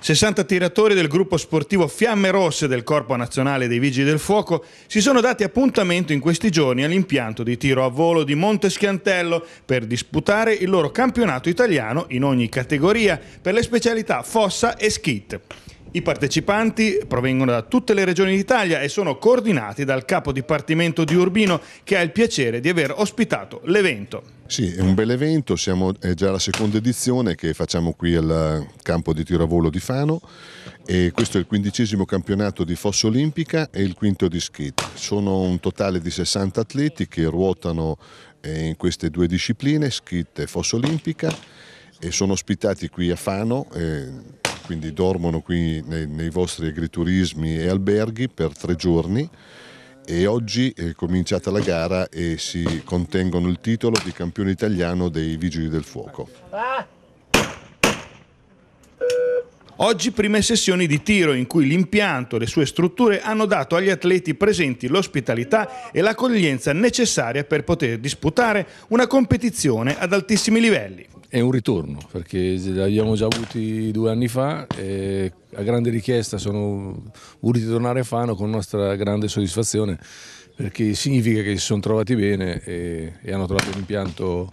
60 tiratori del gruppo sportivo Fiamme Rosse del Corpo Nazionale dei Vigili del Fuoco si sono dati appuntamento in questi giorni all'impianto di tiro a volo di Monte Schiantello per disputare il loro campionato italiano in ogni categoria per le specialità fossa e skit. I partecipanti provengono da tutte le regioni d'Italia e sono coordinati dal capo dipartimento di Urbino che ha il piacere di aver ospitato l'evento. Sì, è un bel evento, siamo, è già la seconda edizione che facciamo qui al campo di tiravolo di Fano e questo è il quindicesimo campionato di fossa olimpica e il quinto di skate. Sono un totale di 60 atleti che ruotano eh, in queste due discipline, skate e fossa olimpica e sono ospitati qui a Fano. Eh, quindi dormono qui nei, nei vostri agriturismi e alberghi per tre giorni e oggi è eh, cominciata la gara e si contengono il titolo di campione italiano dei Vigili del Fuoco. Oggi prime sessioni di tiro in cui l'impianto e le sue strutture hanno dato agli atleti presenti l'ospitalità e l'accoglienza necessaria per poter disputare una competizione ad altissimi livelli è un ritorno perché li abbiamo già avuti due anni fa e a grande richiesta sono voluti tornare a Fano con nostra grande soddisfazione perché significa che si sono trovati bene e, e hanno trovato un impianto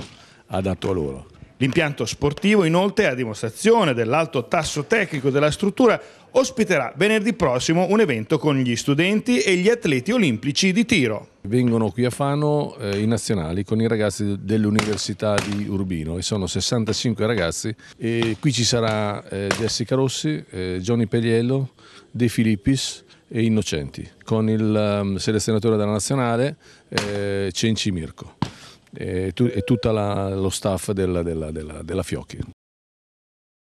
adatto a loro. L'impianto sportivo, inoltre, a dimostrazione dell'alto tasso tecnico della struttura, ospiterà venerdì prossimo un evento con gli studenti e gli atleti olimpici di tiro. Vengono qui a Fano eh, i nazionali con i ragazzi dell'Università di Urbino e sono 65 ragazzi e qui ci sarà eh, Jessica Rossi, eh, Johnny Pegliello, De Filippis e Innocenti con il um, selezionatore della nazionale eh, Cenci Mirko e, tu, e tutto lo staff della, della, della, della Fiocchi.